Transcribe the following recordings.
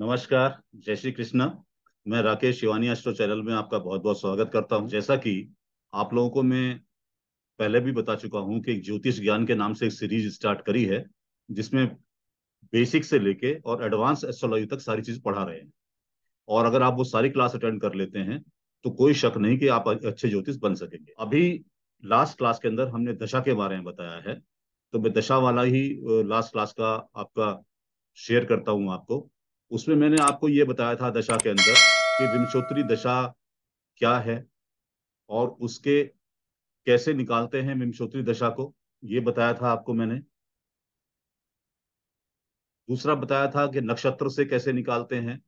नमस्कार जय श्री कृष्णा मैं राकेश शिवानी अस्ट्रो चैनल में आपका बहुत बहुत स्वागत करता हूं जैसा कि आप लोगों को मैं पहले भी बता चुका हूं कि ज्योतिष ज्ञान के नाम से एक सीरीज स्टार्ट करी है जिसमें बेसिक से लेके और एडवांस एस्ट्रोलॉजी तक सारी चीज पढ़ा रहे हैं और अगर आप वो सारी क्लास अटेंड कर लेते हैं तो कोई शक नहीं कि आप अच्छे ज्योतिष बन सकेंगे अभी लास्ट क्लास के अंदर हमने दशा के बारे में बताया है तो मैं दशा वाला ही लास्ट क्लास का आपका शेयर करता हूँ आपको उसमें मैंने आपको ये बताया था दशा के अंदर कि विमशोत्री दशा क्या है और उसके कैसे निकालते हैं विमशोत्री दशा को ये बताया था आपको मैंने दूसरा बताया था कि नक्षत्र से कैसे निकालते हैं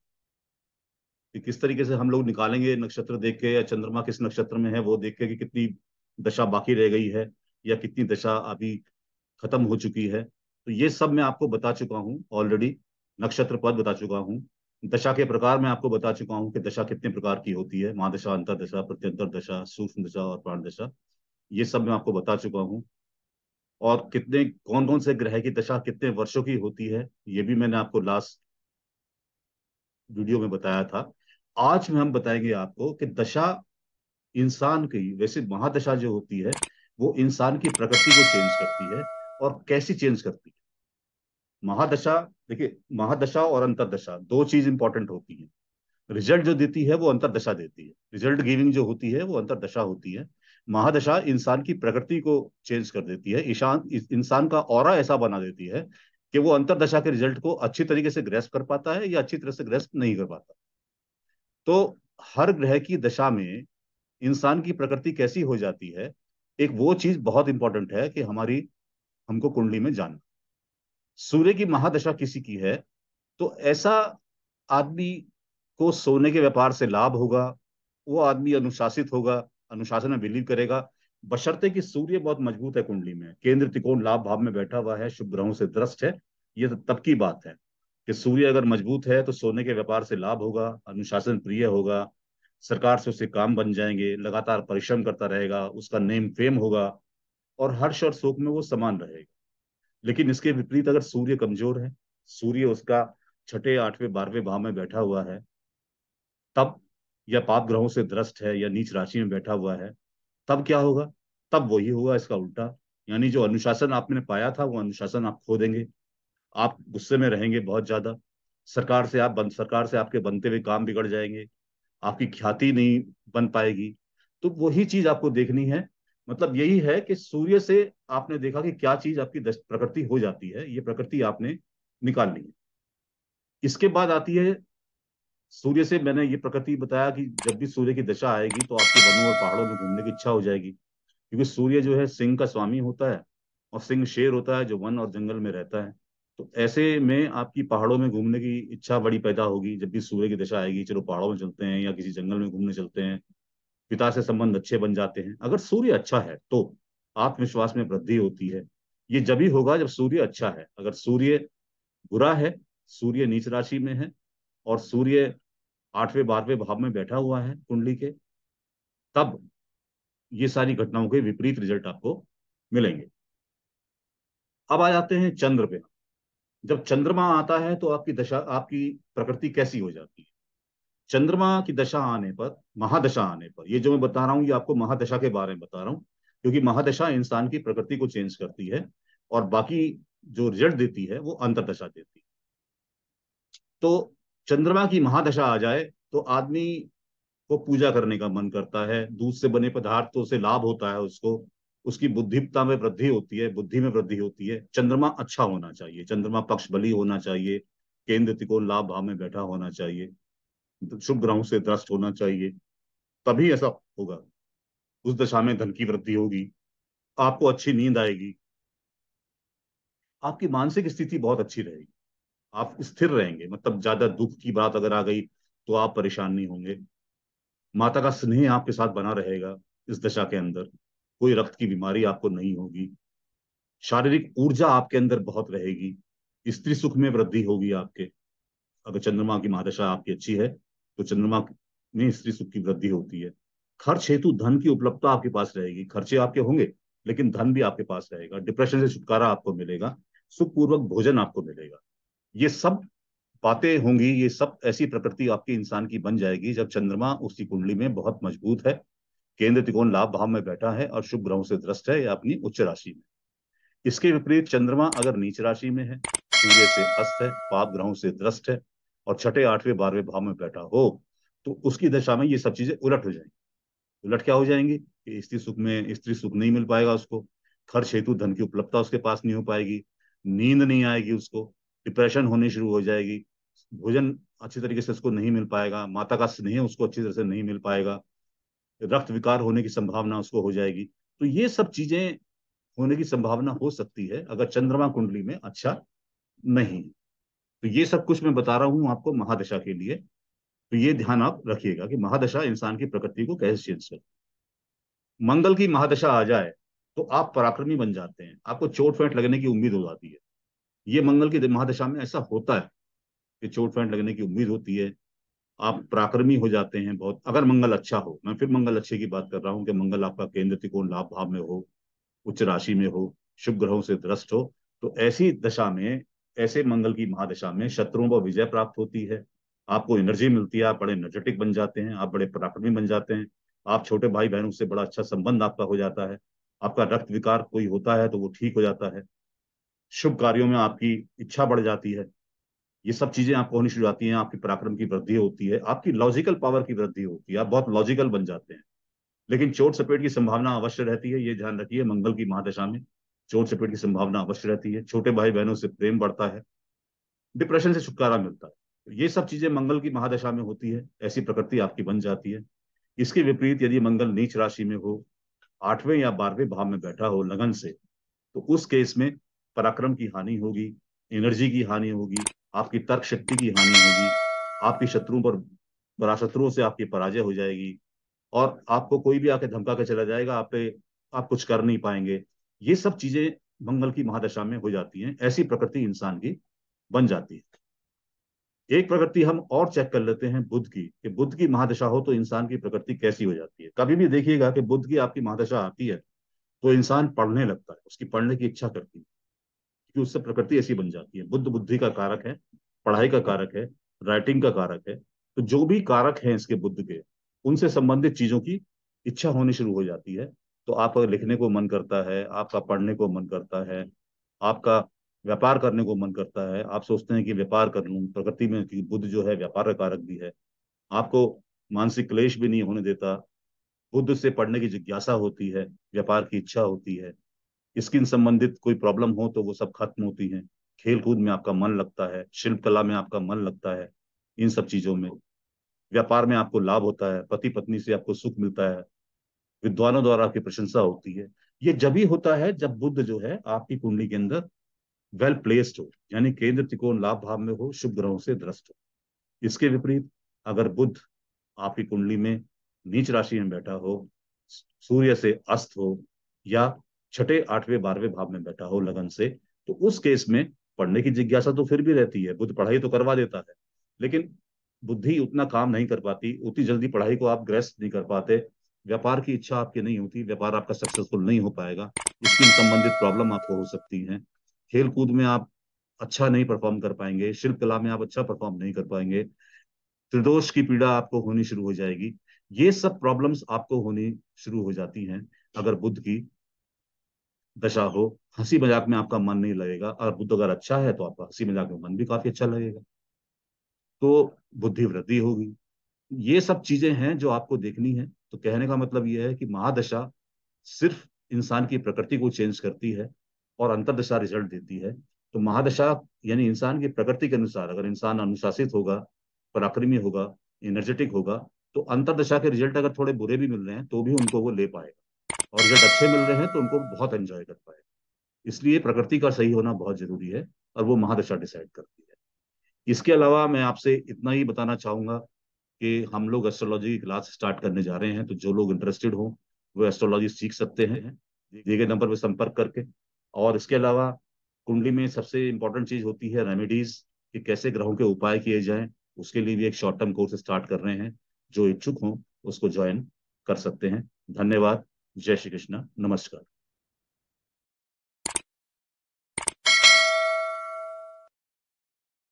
कि किस तरीके से हम लोग निकालेंगे नक्षत्र देख के या चंद्रमा किस नक्षत्र में है वो देख के कि कितनी दशा बाकी रह गई है या कितनी दशा अभी खत्म हो चुकी है तो ये सब मैं आपको बता चुका हूं ऑलरेडी नक्षत्र पद बता चुका हूँ दशा के प्रकार मैं आपको बता चुका हूँ कि दशा कितने प्रकार की होती है महादशा अंतरदशा प्रत्यंतर दशा सूक्ष्म दशा और प्राण दशा ये सब मैं आपको बता चुका हूँ और कितने कौन कौन से ग्रह की दशा कितने वर्षों की होती है ये भी मैंने आपको लास्ट वीडियो में बताया था आज में हम बताएंगे आपको कि दशा इंसान की वैसे महादशा जो होती है वो इंसान की प्रकृति को चेंज करती है और कैसी चेंज करती है महादशा देखिए महादशा और अंतरदशा दो चीज इंपॉर्टेंट होती है रिजल्ट जो देती है वो अंतरदशा देती है रिजल्ट गिविंग जो होती है वो अंतरदशा होती है महादशा इंसान की प्रकृति को चेंज कर देती है ईशान इंसान का और ऐसा बना देती है कि वो अंतरदशा के रिजल्ट को अच्छी तरीके से ग्रेस कर पाता है या अच्छी तरह से ग्रेस नहीं कर पाता तो हर ग्रह की दशा में इंसान की प्रकृति कैसी हो जाती है एक वो चीज बहुत इंपॉर्टेंट है कि हमारी हमको कुंडली में जानना सूर्य की महादशा किसी की है तो ऐसा आदमी को सोने के व्यापार से लाभ होगा वो आदमी अनुशासित होगा अनुशासन में बिलीव करेगा बशर्ते कि सूर्य बहुत मजबूत है कुंडली में केंद्र त्रिकोण लाभ भाव में बैठा हुआ है शुभ ग्रहों से दृष्ट है ये तो तब की बात है कि सूर्य अगर मजबूत है तो सोने के व्यापार से लाभ होगा अनुशासन प्रिय होगा सरकार से उसे काम बन जाएंगे लगातार परिश्रम करता रहेगा उसका नेम फेम होगा और हर्ष और शोक में वो समान रहेगा लेकिन इसके विपरीत अगर सूर्य कमजोर है सूर्य उसका छठे आठवें बारहवें भाव में बैठा हुआ है तब या पाप ग्रहों से दृष्ट है या नीच राशि में बैठा हुआ है तब क्या होगा तब वही होगा इसका उल्टा यानी जो अनुशासन आपने पाया था वो अनुशासन आप खो देंगे आप गुस्से में रहेंगे बहुत ज्यादा सरकार से आप बन, सरकार से आपके बनते हुए काम बिगड़ जाएंगे आपकी ख्याति नहीं बन पाएगी तो वही चीज आपको देखनी है मतलब यही है कि सूर्य से आपने देखा कि क्या चीज आपकी प्रकृति हो जाती है ये प्रकृति आपने निकाल ली है इसके बाद आती है सूर्य से मैंने ये प्रकृति बताया कि जब भी सूर्य की दशा आएगी तो आपके वनों और पहाड़ों में घूमने की इच्छा हो जाएगी क्योंकि सूर्य जो है सिंह का स्वामी होता है और सिंह शेर होता है जो वन और जंगल में रहता है तो ऐसे में आपकी पहाड़ों में घूमने की इच्छा बड़ी पैदा होगी जब भी सूर्य की दशा आएगी चलो पहाड़ों में चलते हैं या किसी जंगल में घूमने चलते हैं पिता से संबंध अच्छे बन जाते हैं अगर सूर्य अच्छा है तो आत्मविश्वास में वृद्धि होती है ये जब ही होगा जब सूर्य अच्छा है अगर सूर्य बुरा है सूर्य नीच राशि में है और सूर्य आठवें बारहवें भाव में बैठा हुआ है कुंडली के तब ये सारी घटनाओं के विपरीत रिजल्ट आपको मिलेंगे अब आ जाते हैं चंद्र पे जब चंद्रमा आता है तो आपकी दशा आपकी प्रकृति कैसी हो जाती है चंद्रमा की दशा आने पर महादशा आने पर ये जो मैं बता रहा हूँ ये आपको महादशा के बारे में बता रहा हूँ क्योंकि महादशा इंसान की प्रकृति को चेंज करती है और बाकी जो रिजल्ट देती है वो अंतरदशा देती है तो चंद्रमा की महादशा आ जाए तो आदमी को पूजा करने का मन करता है दूध से बने पदार्थों से लाभ होता है उसको उसकी बुद्धिता में वृद्धि होती है बुद्धि में वृद्धि होती है चंद्रमा अच्छा होना चाहिए चंद्रमा पक्ष बली होना चाहिए केंद्र तिकोण लाभ भाव में बैठा होना चाहिए शुभ ग्रहों से दृष्ट होना चाहिए तभी ऐसा होगा उस दशा में धन की वृद्धि होगी आपको अच्छी नींद आएगी आपकी मानसिक स्थिति बहुत अच्छी रहेगी आप स्थिर रहेंगे मतलब ज्यादा दुख की बात अगर आ गई तो आप परेशान नहीं होंगे माता का स्नेह आपके साथ बना रहेगा इस दशा के अंदर कोई रक्त की बीमारी आपको नहीं होगी शारीरिक ऊर्जा आपके अंदर बहुत रहेगी स्त्री सुख में वृद्धि होगी आपके अगर चंद्रमा की महादशा आपकी अच्छी है तो चंद्रमा में स्त्री सुख की वृद्धि होती है खर्च हेतु धन की उपलब्धता आपके पास रहेगी खर्चे आपके होंगे लेकिन धन भी आपके पास रहेगा डिप्रेशन से छुटकारा आपको मिलेगा सुखपूर्वक भोजन आपको मिलेगा ये सब बातें होंगी ये सब ऐसी प्रकृति आपके इंसान की बन जाएगी जब चंद्रमा उसकी कुंडली में बहुत मजबूत है केंद्र त्रिकोण लाभ भाव में बैठा है और शुभ ग्रहों से दृष्ट है या अपनी उच्च राशि में इसके विपरीत चंद्रमा अगर नीच राशि में है सूर्य से अस्त है पाप ग्रहों से दृष्ट है और छठे आठवें बारहवें भाव में बैठा हो तो उसकी दशा में ये सब चीजें उलट हो जाएंगी उलट क्या हो जाएंगी कि स्त्री सुख में स्त्री सुख नहीं मिल पाएगा उसको खर्च हेतु धन की उपलब्धता उसके पास नहीं हो पाएगी नींद नहीं आएगी उसको डिप्रेशन होनी शुरू हो जाएगी भोजन अच्छी तरीके से उसको नहीं मिल पाएगा माता का स्नेह उसको अच्छी तरह से नहीं मिल पाएगा रक्त विकार होने की संभावना उसको हो जाएगी तो ये सब चीजें होने की संभावना हो सकती है अगर चंद्रमा कुंडली में अच्छा नहीं तो ये सब कुछ मैं बता रहा हूं आपको महादशा के लिए तो ये ध्यान आप रखिएगा कि महादशा इंसान की प्रकृति को कैसे चेंज कर मंगल की महादशा आ जाए तो आप पराक्रमी बन जाते हैं आपको चोट फेंट लगने की उम्मीद हो जाती है ये मंगल की महादशा में ऐसा होता है कि चोट फेंट लगने की उम्मीद होती है आप पराक्रमी हो जाते हैं बहुत अगर मंगल अच्छा हो मैं फिर मंगल अच्छे की बात कर रहा हूँ कि मंगल आपका केंद्र त्रिकोण लाभ भाव में हो उच्च राशि में हो शुभ ग्रहों से दृष्ट हो तो ऐसी दशा में ऐसे मंगल की महादशा में शत्रुओं को विजय प्राप्त होती है आपको एनर्जी मिलती है आप बड़े एनर्जेटिक बन जाते हैं आप बड़े पराक्रमी बन जाते हैं आप छोटे भाई बहनों से बड़ा अच्छा संबंध आपका हो जाता है आपका रक्त विकार कोई होता है तो वो ठीक हो जाता है शुभ कार्यों में आपकी इच्छा बढ़ जाती है ये सब चीजें आपको होनी शुरू जाती हैं आपकी पराक्रम की वृद्धि होती है आपकी लॉजिकल पावर की वृद्धि होती है आप बहुत लॉजिकल बन जाते हैं लेकिन चोट सपेट की संभावना अवश्य रहती है ये ध्यान रखिए मंगल की महादशा में चोट चपेट की संभावना अवश्य रहती है छोटे भाई बहनों से प्रेम बढ़ता है डिप्रेशन से छुटकारा मिलता है ये सब चीजें मंगल की महादशा में होती है ऐसी प्रकृति आपकी बन जाती है इसके विपरीत यदि मंगल नीच राशि में हो आठवें या बारहवें भाव में बैठा हो लगन से तो उस केस में पराक्रम की हानि होगी एनर्जी की हानि होगी आपकी तर्क शक्ति की हानि होगी आपकी शत्रुओं पर पराशत्रुओं से आपकी पराजय हो जाएगी और आपको कोई भी आके धमका के चला जाएगा आप पे आप कुछ कर नहीं पाएंगे ये सब चीजें मंगल की महादशा में हो जाती हैं ऐसी प्रकृति इंसान की बन जाती है एक प्रकृति हम और चेक कर लेते हैं बुद्ध की कि बुद्ध की महादशा हो तो इंसान की प्रकृति कैसी हो जाती है कभी भी देखिएगा कि बुद्ध की आपकी महादशा आती है तो इंसान पढ़ने लगता है उसकी पढ़ने की इच्छा करती है क्योंकि उससे प्रकृति ऐसी बन जाती है बुद्ध बुद्धि का कारक है पढ़ाई का कारक है राइटिंग का कारक है तो जो भी कारक है इसके बुद्ध के उनसे संबंधित चीजों की इच्छा होनी शुरू हो जाती है तो आपका लिखने को मन करता है आपका पढ़ने को मन करता है आपका व्यापार करने को मन करता है आप सोचते हैं कि व्यापार कर लूँ प्रकृति में कि बुद्ध जो है व्यापार का कारक भी है आपको मानसिक क्लेश भी नहीं होने देता बुद्ध से पढ़ने की जिज्ञासा होती है व्यापार की इच्छा होती है स्किन संबंधित कोई प्रॉब्लम हो तो वो सब खत्म होती है खेल कूद में आपका मन लगता है शिल्प कला में आपका मन लगता है इन सब चीजों में व्यापार में आपको लाभ होता है पति पत्नी से आपको सुख मिलता है विद्वानों द्वारा आपकी प्रशंसा होती है ये जब ही होता है जब बुद्ध जो है आपकी कुंडली के अंदर वेल प्लेस्ड हो यानी केंद्र त्रिकोण लाभ भाव में हो शुभ ग्रहों से ध्रस्त हो इसके विपरीत अगर बुद्ध आपकी कुंडली में नीच राशि में बैठा हो सूर्य से अस्त हो या छठे आठवें बारहवें भाव में बैठा हो लगन से तो उस केस में पढ़ने की जिज्ञासा तो फिर भी रहती है बुद्ध पढ़ाई तो करवा देता है लेकिन बुद्धि उतना काम नहीं कर पाती उतनी जल्दी पढ़ाई को आप ग्रस्त नहीं कर पाते व्यापार की इच्छा आपकी नहीं होती व्यापार आपका सक्सेसफुल नहीं हो पाएगा स्किल संबंधित प्रॉब्लम आपको हो सकती है खेल कूद में आप अच्छा नहीं परफॉर्म कर पाएंगे शिल्प कला में आप अच्छा परफॉर्म नहीं कर पाएंगे त्रिदोष की पीड़ा आपको होनी शुरू हो जाएगी ये सब प्रॉब्लम्स आपको होनी शुरू हो जाती हैं अगर बुद्ध की दशा हो हंसी मजाक में आपका मन नहीं लगेगा और बुद्ध अगर अच्छा है तो आपका हंसी मजाक में मन भी काफी अच्छा लगेगा तो बुद्धि वृद्धि होगी ये सब चीजें हैं जो आपको देखनी है तो कहने का मतलब यह है कि महादशा सिर्फ इंसान की प्रकृति को चेंज करती है और अंतरदशा रिजल्ट देती है तो महादशा यानी इंसान की प्रकृति के अनुसार अगर इंसान अनुशासित होगा पराक्रमी होगा एनर्जेटिक होगा तो अंतरदशा के रिजल्ट अगर थोड़े बुरे भी मिल रहे हैं तो भी उनको वो ले पाएगा और रिजल्ट अच्छे मिल रहे हैं तो उनको बहुत एंजॉय कर पाएगा इसलिए प्रकृति का सही होना बहुत जरूरी है और वो महादशा डिसाइड करती है इसके अलावा मैं आपसे इतना ही बताना चाहूंगा कि हम लोग एस्ट्रोलॉजी की क्लास स्टार्ट करने जा रहे हैं तो जो लोग इंटरेस्टेड हों वो एस्ट्रोलॉजी सीख सकते हैं दिए गए नंबर पर संपर्क करके और इसके अलावा कुंडली में सबसे इंपॉर्टेंट चीज होती है रेमेडीज कि कैसे ग्रहों के उपाय किए जाएं उसके लिए भी एक शॉर्ट टर्म कोर्स स्टार्ट कर रहे हैं जो इच्छुक हों उसको ज्वाइन कर सकते हैं धन्यवाद जय श्री कृष्णा नमस्कार